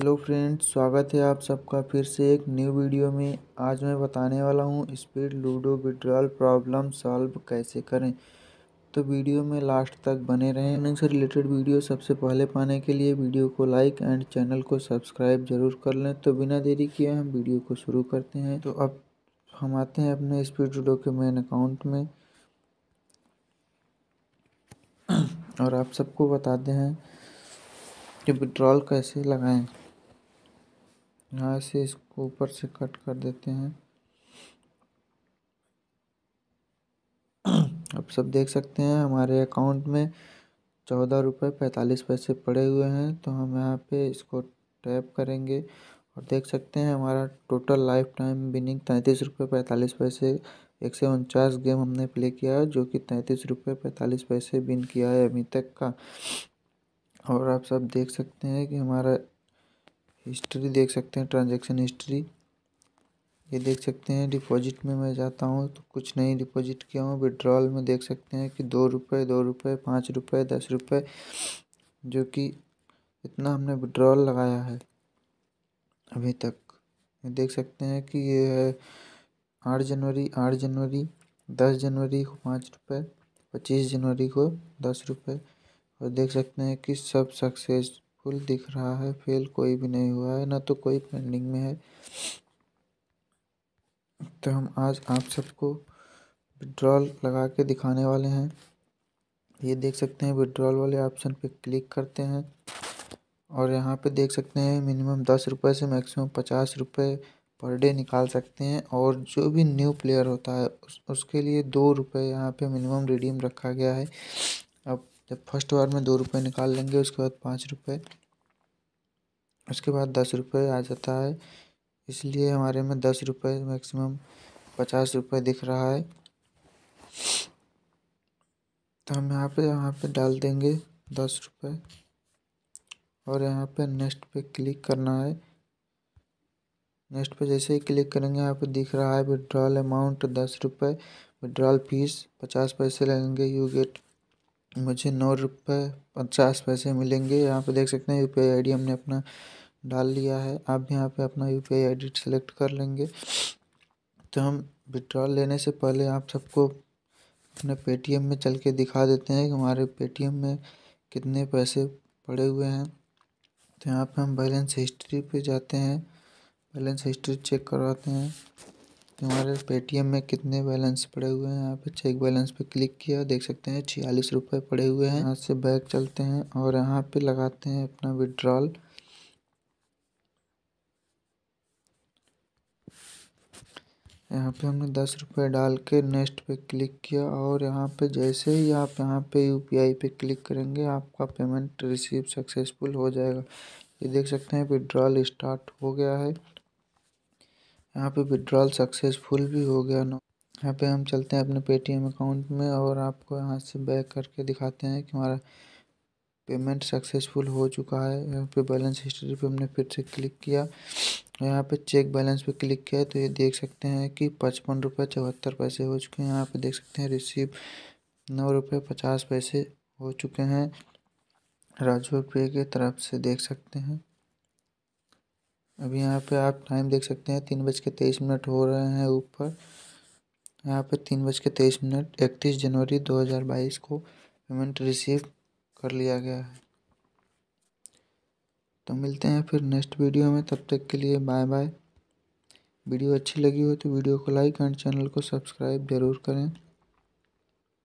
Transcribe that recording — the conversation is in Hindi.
हेलो फ्रेंड्स स्वागत है आप सबका फिर से एक न्यू वीडियो में आज मैं बताने वाला हूँ Speed Ludo withdrawal problem solve कैसे करें तो वीडियो में लास्ट तक बने रहें से रिलेटेड वीडियो सबसे पहले पाने के लिए वीडियो को लाइक एंड चैनल को सब्सक्राइब जरूर कर लें तो बिना देरी किए हम वीडियो को शुरू करते हैं तो अब हम आते हैं अपने स्पीड लूडो के मेन अकाउंट में और आप सबको बताते हैं कि विड्रॉल कैसे लगाएं यहाँ से इसको ऊपर से कट कर देते हैं आप सब देख सकते हैं हमारे अकाउंट में चौदह रुपये पैंतालीस पैसे पड़े हुए हैं तो हम यहाँ पे इसको टैप करेंगे और देख सकते हैं हमारा टोटल लाइफ टाइम विनिंग तैंतीस रुपये पैंतालीस पैसे एक सौ उनचास गेम हमने प्ले किया है जो कि तैंतीस रुपये पैंतालीस पैसे विन किया है अभी तक का और आप सब देख सकते हैं कि हमारा हिस्ट्री देख सकते हैं ट्रांजैक्शन हिस्ट्री ये देख सकते हैं डिपॉजिट में मैं जाता हूँ तो कुछ नहीं डिपॉजिट किया हूँ विड्रॉल में देख सकते हैं कि दो रुपये दो रुपये पाँच रुपये दस रुपये जो कि इतना हमने विड्रॉल लगाया है अभी तक ये देख सकते हैं कि ये है आठ जनवरी आठ जनवरी दस जनवरी को पाँच रुपये पच्चीस जनवरी को दस रुपये और देख सकते हैं कि सब सक्सेस फुल दिख रहा है फेल कोई भी नहीं हुआ है ना तो कोई पेंडिंग में है तो हम आज आप सबको विड्रॉल लगा के दिखाने वाले हैं ये देख सकते हैं विड्रॉल वाले ऑप्शन पे क्लिक करते हैं और यहाँ पे देख सकते हैं मिनिमम दस रुपये से मैक्सिमम पचास रुपये पर डे निकाल सकते हैं और जो भी न्यू प्लेयर होता है उस, उसके लिए दो रुपये यहाँ पे मिनिमम रिडीम रखा गया है जब फर्स्ट बार में दो रुपये निकाल लेंगे उसके बाद पाँच रुपये उसके बाद दस रुपये आ जाता है इसलिए हमारे में दस रुपये मैक्सिमम पचास रुपये दिख रहा है तो हम यहाँ पे यहाँ पे डाल देंगे दस रुपये और यहाँ पे नेक्स्ट पे क्लिक करना है नेक्स्ट पे जैसे ही क्लिक करेंगे यहाँ पे दिख रहा है विड्रॉल अमाउंट दस रुपये विड्रॉल फीस पचास पैसे लगेंगे यू गेट मुझे नौ रुपये पचास पैसे मिलेंगे यहाँ पे देख सकते हैं यू पी हमने अपना डाल लिया है आप भी यहाँ पे अपना यू.पी.आई. आई.डी. सेलेक्ट कर लेंगे तो हम विड्रॉल लेने से पहले आप सबको अपने पेटीएम में चल के दिखा देते हैं कि हमारे पेटीएम में कितने पैसे पड़े हुए हैं तो यहाँ पे हम बैलेंस हिस्ट्री पे जाते हैं बैलेंस हिस्ट्री चेक करवाते हैं कि हमारे पेटीएम में कितने बैलेंस पड़े हुए हैं यहाँ पे चेक बैलेंस पे क्लिक किया देख सकते हैं छियालीस रुपये पड़े हुए हैं यहाँ से बैग चलते हैं और यहाँ पे लगाते हैं अपना विड्रॉल यहाँ पे हमने दस रुपये डाल के नेक्स्ट पे क्लिक किया और यहाँ पे जैसे ही आप यहाँ पे यूपीआई पे क्लिक करेंगे आपका पेमेंट रिसीव सक्सेसफुल हो जाएगा ये देख सकते हैं विड्रॉल स्टार्ट हो गया है यहाँ पे विड्रॉल सक्सेसफुल भी हो गया ना यहाँ पे हम चलते हैं अपने पेटीएम अकाउंट में और आपको यहाँ से बैक करके दिखाते हैं कि हमारा पेमेंट सक्सेसफुल हो चुका है यहाँ पे बैलेंस हिस्ट्री पे हमने फिर से क्लिक किया यहाँ पे चेक बैलेंस पे क्लिक किया तो ये देख सकते हैं कि पचपन रुपये चौहत्तर पैसे हो चुके हैं यहाँ पे देख सकते हैं रिसीव नौ रुपये पचास पैसे हो चुके हैं राजू पे की तरफ से देख सकते हैं अभी यहाँ पे आप टाइम देख सकते हैं तीन बज के तेईस मिनट हो रहे हैं ऊपर यहाँ पे तीन बज के तेईस मिनट इकतीस जनवरी दो हज़ार बाईस को पेमेंट रिसीव कर लिया गया है तो मिलते हैं फिर नेक्स्ट वीडियो में तब तक के लिए बाय बाय वीडियो अच्छी लगी हो तो वीडियो को लाइक एंड चैनल को सब्सक्राइब ज़रूर करें